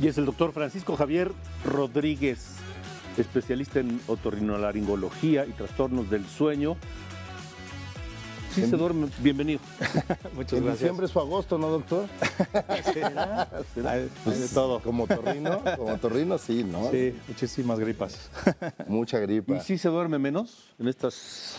Y es el doctor Francisco Javier Rodríguez, especialista en otorrinolaringología y trastornos del sueño. Sí se duerme, bienvenido. Muchas en diciembre es su agosto, ¿no, doctor? ¿Será? Pues todo. Como torrino, como torrino, sí, ¿no? Sí, muchísimas gripas. Mucha gripa. ¿Y sí se duerme menos en estas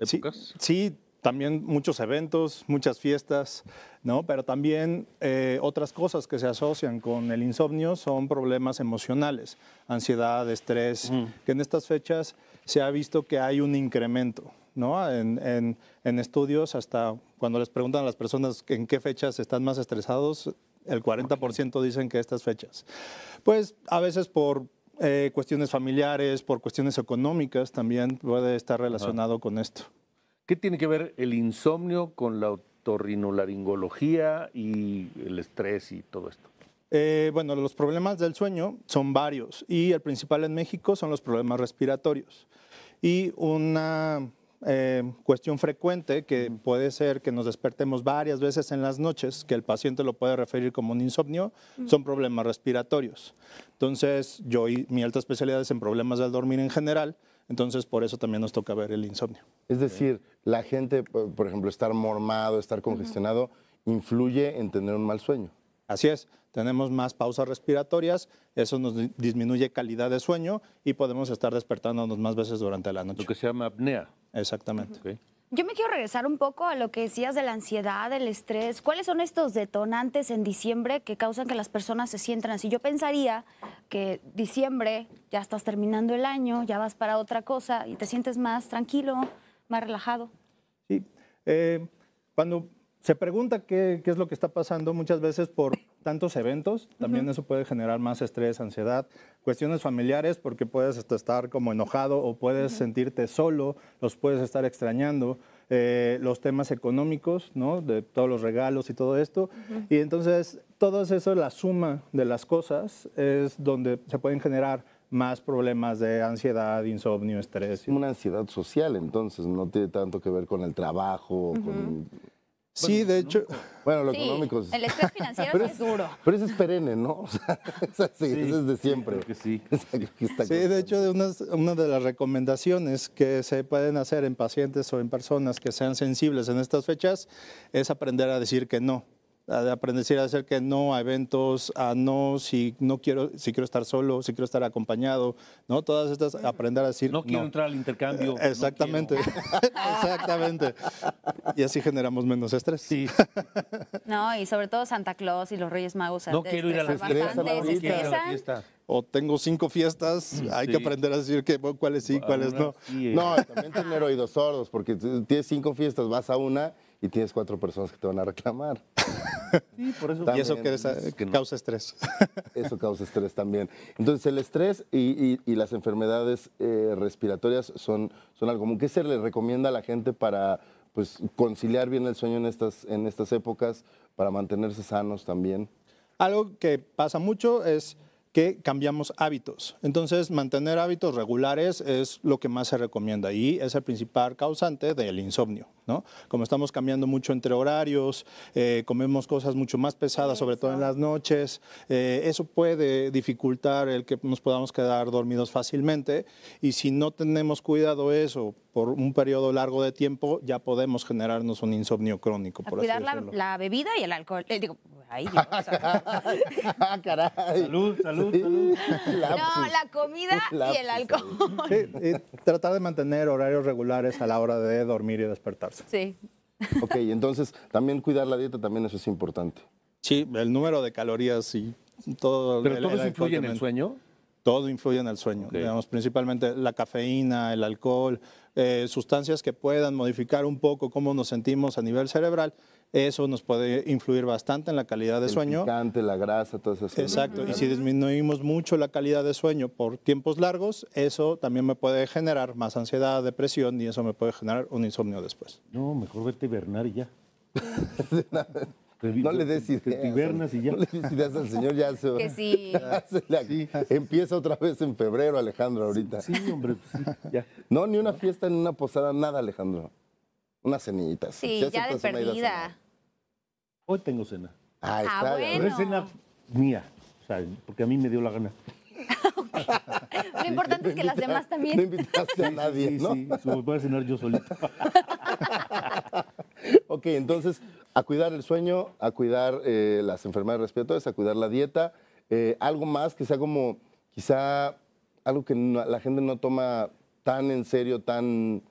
épocas? sí, sí también muchos eventos, muchas fiestas, ¿no? Pero también eh, otras cosas que se asocian con el insomnio son problemas emocionales, ansiedad, estrés, que en estas fechas se ha visto que hay un incremento, ¿no? En, en, en estudios, hasta cuando les preguntan a las personas en qué fechas están más estresados, el 40% dicen que estas fechas. Pues a veces por eh, cuestiones familiares, por cuestiones económicas también puede estar relacionado con esto. ¿Qué tiene que ver el insomnio con la otorrinolaringología y el estrés y todo esto? Eh, bueno, los problemas del sueño son varios y el principal en México son los problemas respiratorios. Y una eh, cuestión frecuente que puede ser que nos despertemos varias veces en las noches, que el paciente lo puede referir como un insomnio, son problemas respiratorios. Entonces, yo y mi alta especialidad es en problemas del dormir en general entonces, por eso también nos toca ver el insomnio. Es decir, la gente, por ejemplo, estar mormado, estar congestionado, influye en tener un mal sueño. Así es, tenemos más pausas respiratorias, eso nos disminuye calidad de sueño y podemos estar despertándonos más veces durante la noche. Lo que se llama apnea. Exactamente. Yo me quiero regresar un poco a lo que decías de la ansiedad, el estrés. ¿Cuáles son estos detonantes en diciembre que causan que las personas se sientan así? Yo pensaría que diciembre ya estás terminando el año, ya vas para otra cosa y te sientes más tranquilo, más relajado. Sí, eh, cuando se pregunta qué, es lo que está pasando, muchas veces por, tantos eventos, también eso puede generar más estrés, ansiedad, cuestiones familiares, porque puedes estar como enojado o puedes sentirte solo, los puedes estar extrañando, eh, los temas económicos, ¿no? De todos los regalos y todo esto. Y entonces, todo eso, la suma de las cosas, es donde se pueden generar más problemas de ansiedad, insomnio, estrés. Una ansiedad social, entonces, no tiene tanto que ver con el trabajo, con... Sí, de hecho. Bueno, lo económico es... El estrés financiero es, es, duro. Pero eso es perenne, ¿no? O sea, es así, sí, es de siempre. que sí. sí, de hecho, de unas, una de las recomendaciones que se pueden hacer en pacientes o en personas que sean sensibles en estas fechas es aprender a decir que no de aprender a hacer que no a eventos, a no si no quiero, si quiero estar solo, si quiero estar acompañado, ¿no? Todas estas, aprender a decir. No quiero entrar al intercambio. Exactamente, exactamente. Y así generamos menos estrés. Sí. No, y sobre todo Santa Claus y los Reyes Magos. No quiero ir a la fiesta. o tengo cinco fiestas, hay que aprender a decir cuáles sí, cuáles no. Eh. No, también tener oídos sordos, porque tienes cinco fiestas, vas a una y tienes cuatro personas que te van a reclamar. Sí, por eso. y eso que, causa estrés. Eso causa estrés también. Entonces, el estrés y, las enfermedades eh, respiratorias son, son algo común. ¿Qué se le recomienda a la gente para pues, conciliar bien el sueño en estas, en estas épocas, para mantenerse sanos también? Algo que pasa mucho es que cambiamos hábitos. Entonces, mantener hábitos regulares es lo que más se recomienda y es el principal causante del insomnio. ¿no? Como estamos cambiando mucho entre horarios, eh, comemos cosas mucho más pesadas, sobre todo en las noches, eh, eso puede dificultar el que nos podamos quedar dormidos fácilmente y si no tenemos cuidado eso por un periodo largo de tiempo, ya podemos generarnos un insomnio crónico. por la, la, bebida y el alcohol, eh, Ay, ah, caray. Salud, salud, salud. No, la comida y el alcohol. tratar de mantener horarios regulares a la hora de dormir y despertarse. Sí. Ok, entonces también cuidar la dieta, también eso es importante. Sí, el número de calorías y todo. ¿Pero todo eso influye en el sueño? todo influye en el sueño, digamos, principalmente la cafeína, el alcohol, eh, sustancias que puedan modificar un poco cómo nos sentimos a nivel cerebral. Eso nos puede influir bastante en la calidad de sueño. Picante, la grasa, todas esas cosas. Exacto. Y si disminuimos mucho la calidad de sueño por tiempos largos, eso también me puede generar más ansiedad, depresión y eso me puede generar un insomnio después. No, mejor verte hibernar y ya. no le des ideas. Te hibernas y ya. No le des al señor, ya se, que sí. Empieza otra vez en febrero, Alejandro, ahorita. Sí, hombre. Pues, sí, ya. No, ni una fiesta, ni una posada, nada, Alejandro. Una cenita. Sí, ya, de perdida. Hoy tengo cena. Ah, ah está. Ah, bueno. es cena mía, o sea, porque a mí me dio la gana. Lo importante es que las demás también. No invitaste a nadie, sí, ¿no? Sí, voy cenar yo solito. ok, entonces a cuidar el sueño, a cuidar eh, las enfermedades respiratorias, a cuidar la dieta, eh, algo más que sea como quizá algo que la gente no toma tan en serio, tan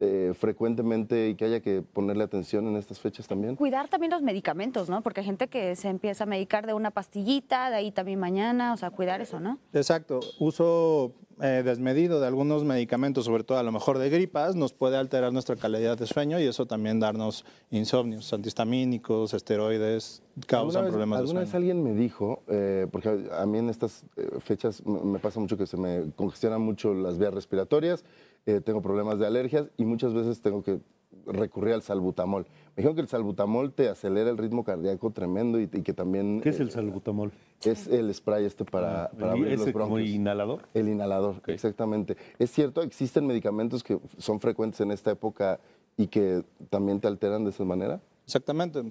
eh, frecuentemente y que haya que ponerle atención en estas fechas también. Cuidar también los medicamentos, ¿no? Porque hay gente que se empieza a medicar de una pastillita, de ahí también mañana, o sea, cuidar eso, ¿no? Exacto, uso eh, desmedido de algunos medicamentos, sobre todo a lo mejor de gripas, nos puede alterar nuestra calidad de sueño y eso también darnos insomnios, antihistamínicos, esteroides, causan problemas de sueño. Alguna vez alguien me dijo, eh, porque a mí en estas eh, fechas me pasa mucho que se me congestionan mucho las vías respiratorias, tengo problemas de alergias y muchas veces tengo que recurría al salbutamol. Me dijeron que el salbutamol te acelera el ritmo cardíaco tremendo y, que también... ¿Qué es el eh, salbutamol? Es el spray este para, ah, para inhalador? El inhalador, exactamente. Es cierto, existen medicamentos que son frecuentes en esta época y que también te alteran de esa manera. Exactamente.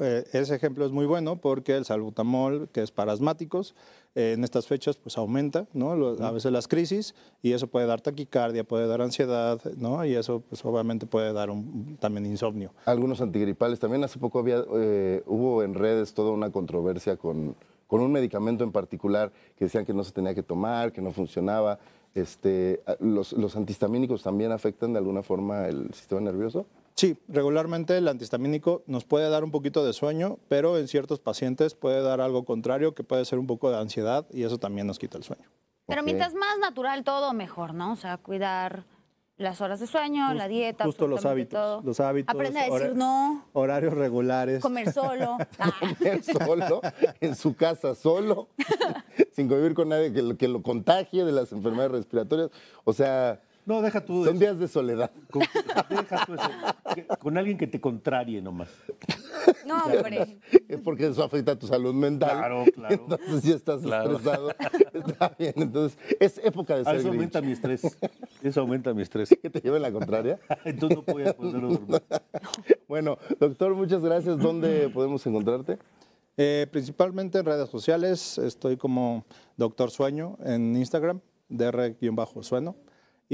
Eh, ese ejemplo es muy bueno porque el salbutamol, que es para asmáticos, eh, en estas fechas pues aumenta, ¿no? A veces las crisis y eso puede dar taquicardia, puede dar ansiedad, Y eso pues, obviamente puede dar también insomnio. Algunos antigripales. También hace poco eh, hubo en redes toda una controversia con, un medicamento en particular que decían que no se tenía que tomar, que no funcionaba. Este, los, ¿Los antihistamínicos también afectan de alguna forma el sistema nervioso? Sí, regularmente el antihistamínico nos puede dar un poquito de sueño, pero en ciertos pacientes puede dar algo contrario, que puede ser un poco de ansiedad y eso también nos quita el sueño. Pero mientras más natural todo, mejor, ¿no? O sea, cuidar las horas de sueño, la dieta, justo los hábitos, los hábitos, aprende a decir no, horarios regulares, comer solo, comer solo, en su casa solo, sin convivir con nadie que lo, contagie de las enfermedades respiratorias, o sea, no deja son días de soledad, deja eso con alguien que te contrarie nomás. No, hombre. Porque eso afecta a tu salud mental. Claro, claro. Entonces si estás estresado. Está bien, entonces es época de ah, ser Eso aumenta mi estrés. Eso aumenta mi estrés. ¿Que te lleve la contraria? entonces no puedes ponerlo dormir. Bueno, doctor, muchas gracias. ¿Dónde podemos encontrarte? Eh, principalmente en redes sociales. Estoy como Doctor Sueño en Instagram, dr-sueno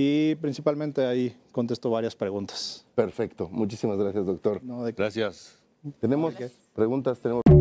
y principalmente ahí contesto varias preguntas. Perfecto, muchísimas gracias doctor. No, Gracias. Tenemos preguntas, tenemos...